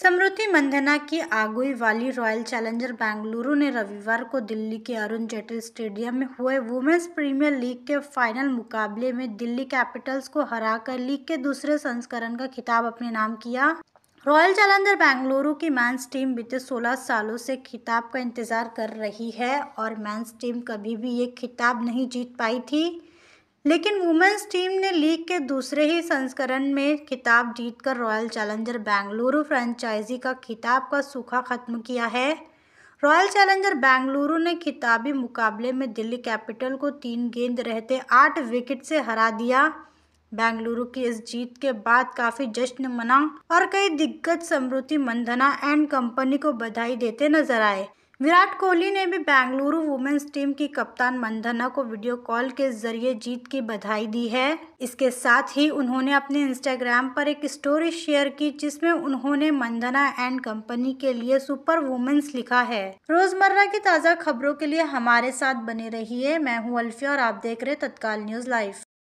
स्मृति मंधना की आगुई वाली royal challenger Bengaluru ने रविवार को दिल्ली के अरुण जेटली स्टेडियम में हुए वुमेन्स प्रीमियर लीग के फाइनल मुकाबले में दिल्ली कैपिटल्स को हराकर लीग के दूसरे संस्करण का खिताब अपने नाम किया रॉयल चैलेंजर बेंगलुरु की मैंस टीम बीते 16 सालों से खिताब का इंतजार कर रही है और मैंस टीम कभी भी ये खिताब नहीं जीत पाई थी लेकिन वुमेंस टीम ने लीग के दूसरे ही संस्करण में खिताब जीतकर रॉयल चैलेंजर बेंगलुरु फ्रेंचाइजी का खिताब का सूखा खत्म किया है रॉयल चैलेंजर बेंगलुरु ने खिताबी मुकाबले में दिल्ली कैपिटल को तीन गेंद रहते आठ विकेट से हरा दिया बेंगलुरु की इस जीत के बाद काफ़ी जश्न मना और कई दिग्गज समृद्धि मंधना एंड कंपनी को बधाई देते नजर आए विराट कोहली ने भी बेंगलुरु वुमेन्स टीम की कप्तान मंधना को वीडियो कॉल के जरिए जीत की बधाई दी है इसके साथ ही उन्होंने अपने इंस्टाग्राम पर एक स्टोरी शेयर की जिसमें उन्होंने मंधना एंड कंपनी के लिए सुपर वुमेन्स लिखा है रोजमर्रा की ताज़ा खबरों के लिए हमारे साथ बने रहिए मैं हूँ अल्फिया और आप देख रहे तत्काल न्यूज़ लाइव